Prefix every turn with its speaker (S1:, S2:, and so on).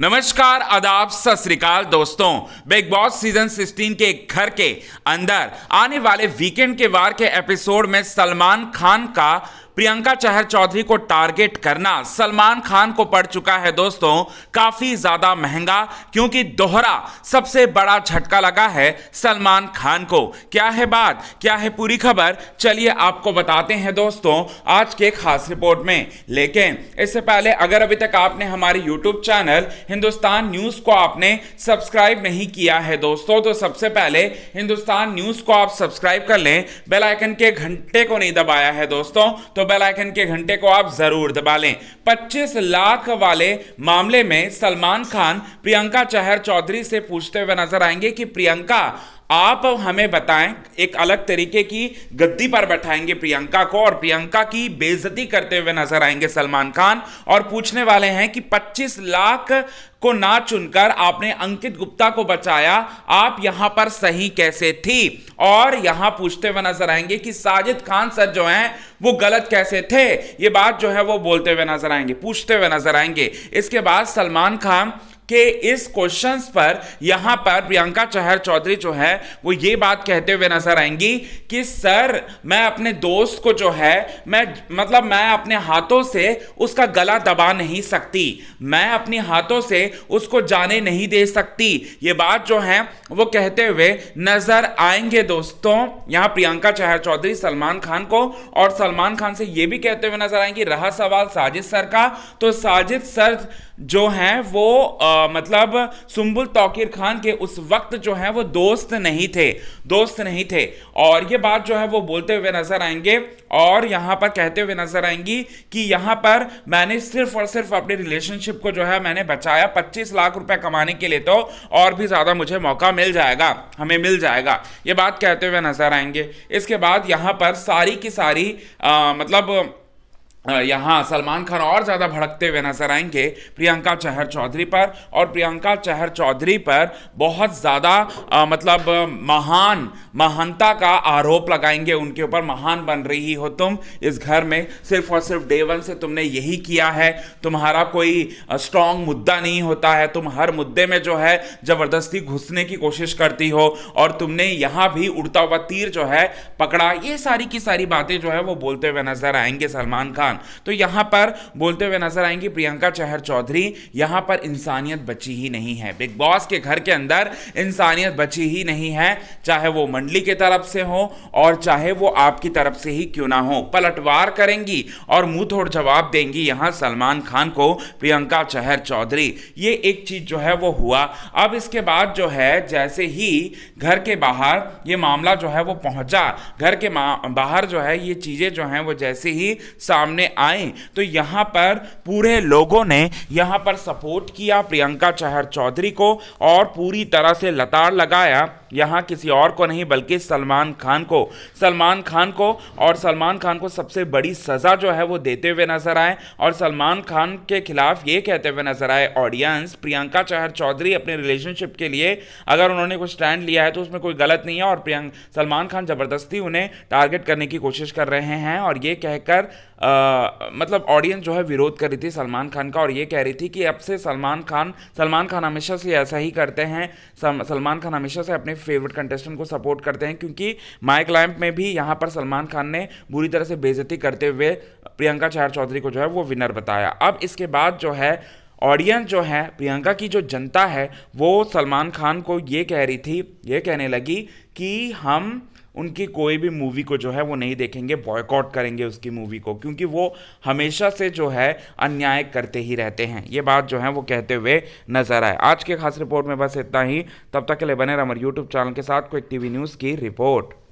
S1: नमस्कार आदाब सत श्रीकाल दोस्तों बिग बॉस सीजन 16 के घर के अंदर आने वाले वीकेंड के वार के एपिसोड में सलमान खान का प्रियंका चहर चौधरी को टारगेट करना सलमान खान को पड़ चुका है दोस्तों काफी ज्यादा महंगा क्योंकि दोहरा सबसे बड़ा झटका लगा है सलमान खान को क्या है बात क्या है पूरी खबर चलिए आपको बताते हैं दोस्तों आज के खास रिपोर्ट में लेकिन इससे पहले अगर अभी तक आपने हमारे यूट्यूब चैनल हिंदुस्तान न्यूज को आपने सब्सक्राइब नहीं किया है दोस्तों तो सबसे पहले हिंदुस्तान न्यूज को आप सब्सक्राइब कर लें बेलाइकन के घंटे को नहीं दबाया है दोस्तों तो बेल आइकन के घंटे को आप जरूर दबा लें 25 लाख वाले मामले में सलमान खान प्रियंका चहर चौधरी से पूछते हुए नजर आएंगे कि प्रियंका आप हमें बताएं एक अलग तरीके की गद्दी पर बैठाएंगे प्रियंका को और प्रियंका की बेजती करते हुए नजर आएंगे सलमान खान और पूछने वाले हैं कि 25 लाख को ना चुनकर आपने अंकित गुप्ता को बचाया आप यहां पर सही कैसे थी और यहां पूछते हुए नजर आएंगे कि साजिद खान सर जो हैं वो गलत कैसे थे ये बात जो है वो बोलते हुए नजर आएंगे पूछते हुए नजर आएंगे इसके बाद सलमान खान के इस क्वेश्चंस पर यहां पर प्रियंका चहर चौधरी जो है वो ये बात कहते हुए नजर आएंगी कि सर मैं अपने दोस्त को जो है मैं मतलब मैं अपने हाथों से उसका गला दबा नहीं सकती मैं अपने हाथों से उसको जाने नहीं दे सकती ये बात जो है वो कहते हुए नजर आएंगे दोस्तों यहां प्रियंका चहर चौधरी सलमान खान को और सलमान खान से ये भी कहते हुए नजर आएंगे रहा सवाल साजिद सर का तो साजिद सर जो हैं वो आ, मतलब सुम्बुल तोकीर खान के उस वक्त जो है वो दोस्त नहीं थे दोस्त नहीं थे और ये बात जो है वो बोलते हुए नजर आएंगे और यहाँ पर कहते हुए नजर आएंगी कि यहाँ पर मैंने सिर्फ और सिर्फ अपने रिलेशनशिप को जो है मैंने बचाया 25 लाख रुपए कमाने के लिए तो और भी ज़्यादा मुझे मौका मिल जाएगा हमें मिल जाएगा ये बात कहते हुए नजर आएंगे इसके बाद यहाँ पर सारी की सारी आ, मतलब यहाँ सलमान खान और ज़्यादा भड़कते हुए नजर आएंगे प्रियंका चहर चौधरी पर और प्रियंका चहर चौधरी पर बहुत ज़्यादा मतलब महान महानता का आरोप लगाएंगे उनके ऊपर महान बन रही हो तुम इस घर में सिर्फ और सिर्फ डे वन से तुमने यही किया है तुम्हारा कोई स्ट्रांग मुद्दा नहीं होता है तुम हर मुद्दे में जो है ज़बरदस्ती घुसने की कोशिश करती हो और तुमने यहाँ भी उड़ता हुआ तीर जो है पकड़ा ये सारी की सारी बातें जो है वो बोलते हुए नजर आएंगे सलमान खान खान तो यहां पर बोलते हुए नजर आएंगी प्रियंका चहर चौधरी यहां पर इंसानियत बची ही नहीं है बिग बॉस के घर के अंदर इंसानियत बची ही नहीं है चाहे वो मंडली की तरफ से हो और चाहे वो आपकी तरफ से ही क्यों ना हो पलटवार करेंगी और मुंह तोड़ जवाब देंगी यहां सलमान खान को प्रियंका चहर चौधरी ये एक चीज़ जो है वो हुआ अब इसके बाद जो है जैसे ही घर के बाहर ये मामला जो है वो पहुंचा घर के बाहर जो है ये चीज़ें जो हैं वो जैसे ही सामने में आए तो यहाँ पर पूरे लोगों ने यहाँ पर सपोर्ट किया प्रियंका चहर चौधरी को और पूरी तरह से लतार लगाया यहाँ किसी और को नहीं बल्कि सलमान खान को सलमान खान को और सलमान खान को सबसे बड़ी सज़ा जो है वो देते हुए नजर आए और सलमान खान के खिलाफ ये कहते हुए नजर आए ऑडियंस प्रियंका चहर चौधरी अपने रिलेशनशिप के लिए अगर उन्होंने कुछ स्टैंड लिया है तो उसमें कोई गलत नहीं है और प्रियंका सलमान खान ज़बरदस्ती उन्हें टारगेट करने की कोशिश कर रहे हैं और ये कहकर मतलब ऑडियंस जो है विरोध कर रही थी सलमान खान का और ये कह रही थी कि अब से सलमान खान सलमान खान हमेशा से ऐसा ही करते हैं सलमान खान हमेशा से अपने फेवरेट कंटेस्टेंट को सपोर्ट करते हैं क्योंकि माइक लैम्प में भी यहाँ पर सलमान खान ने बुरी तरह से बेजती करते हुए प्रियंका चार चौधरी को जो है वो विनर बताया अब इसके बाद जो है ऑडियंस जो है प्रियंका की जो जनता है वो सलमान खान को ये कह रही थी ये कहने लगी कि हम उनकी कोई भी मूवी को जो है वो नहीं देखेंगे बॉयकॉट करेंगे उसकी मूवी को क्योंकि वो हमेशा से जो है अन्याय करते ही रहते हैं ये बात जो है वो कहते हुए नजर आए आज के खास रिपोर्ट में बस इतना ही तब तक के लिए बने रहा हमारे यूट्यूब चैनल के साथ क्विक टीवी न्यूज़ की रिपोर्ट